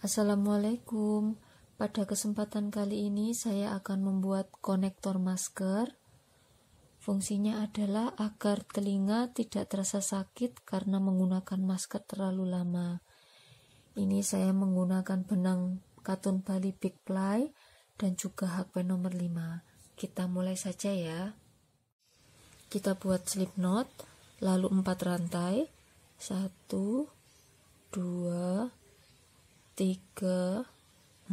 Assalamualaikum. Pada kesempatan kali ini saya akan membuat konektor masker. Fungsinya adalah agar telinga tidak terasa sakit karena menggunakan masker terlalu lama. Ini saya menggunakan benang katun Bali Big Ply dan juga HP nomor 5. Kita mulai saja ya. Kita buat slip knot, lalu 4 rantai. 1 2 3, 4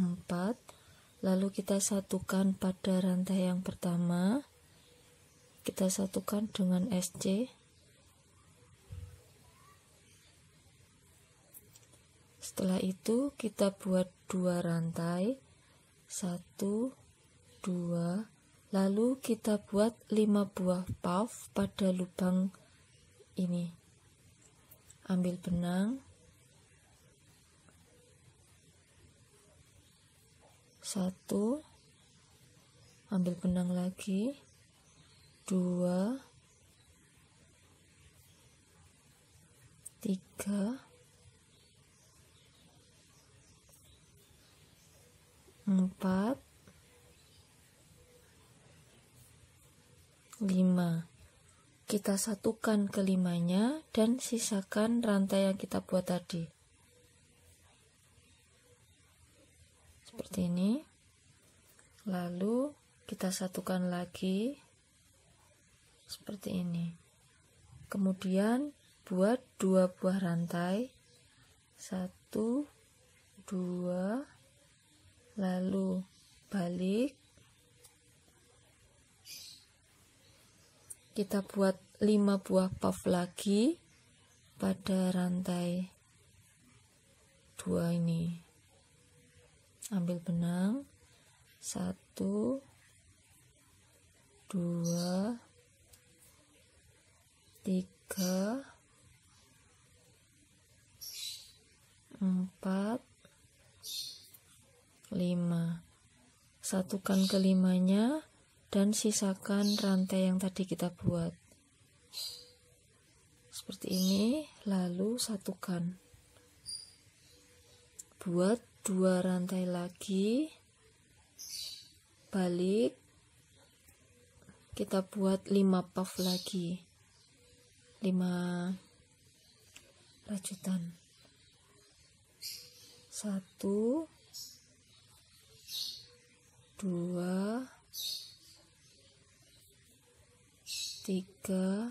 lalu kita satukan pada rantai yang pertama kita satukan dengan SC setelah itu kita buat dua rantai 1, 2 lalu kita buat 5 buah puff pada lubang ini ambil benang satu ambil benang lagi dua tiga empat lima kita satukan kelimanya dan sisakan rantai yang kita buat tadi seperti ini lalu kita satukan lagi seperti ini kemudian buat dua buah rantai satu dua lalu balik kita buat lima buah puff lagi pada rantai dua ini ambil benang satu dua tiga empat lima satukan kelimanya dan sisakan rantai yang tadi kita buat seperti ini lalu satukan buat dua rantai lagi balik kita buat lima puff lagi lima rajutan Satu, dua, tiga,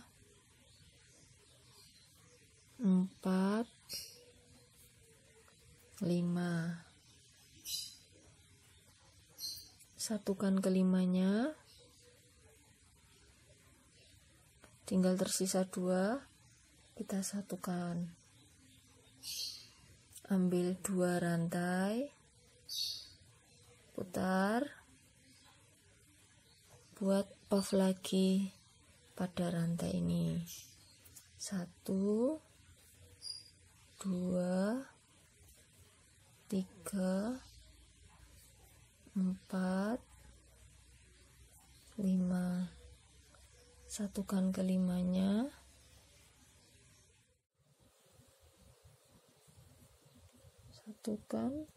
empat lima satukan kelimanya tinggal tersisa dua kita satukan ambil dua rantai putar buat puff lagi pada rantai ini satu dua tiga empat lima satukan kelimanya satukan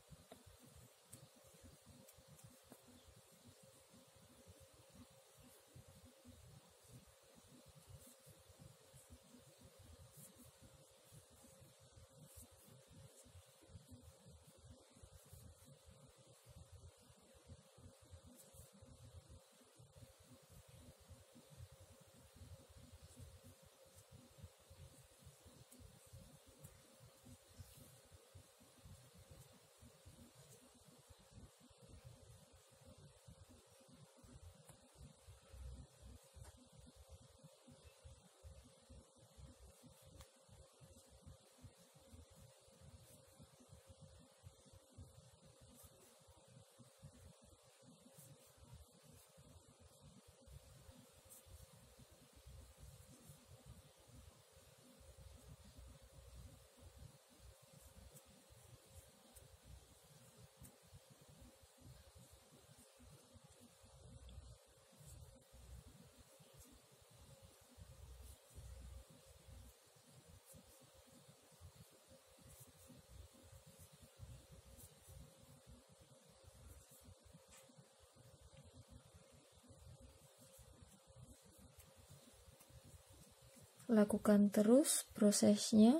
Lakukan terus prosesnya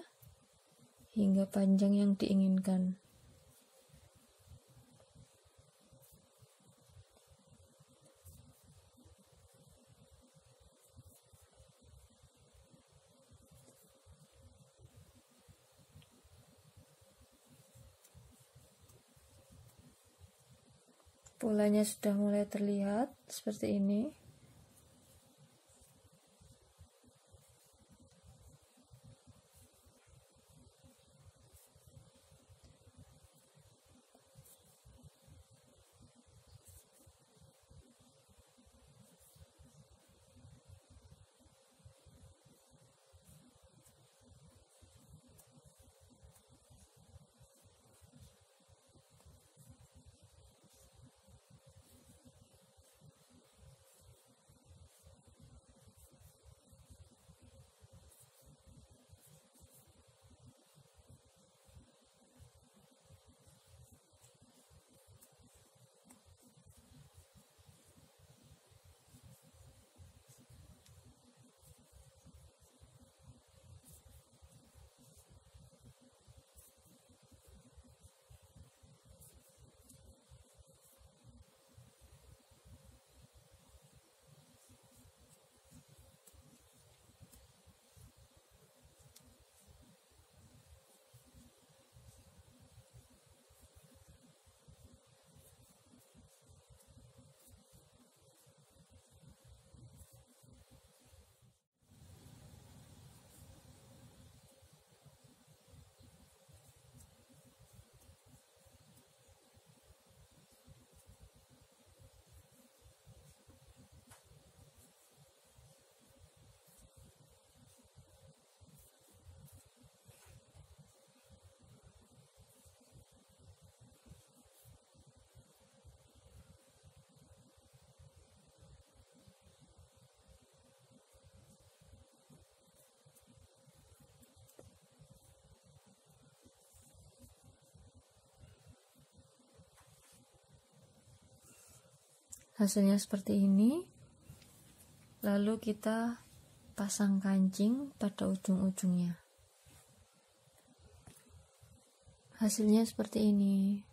hingga panjang yang diinginkan. polanya sudah mulai terlihat seperti ini hasilnya seperti ini lalu kita pasang kancing pada ujung-ujungnya hasilnya seperti ini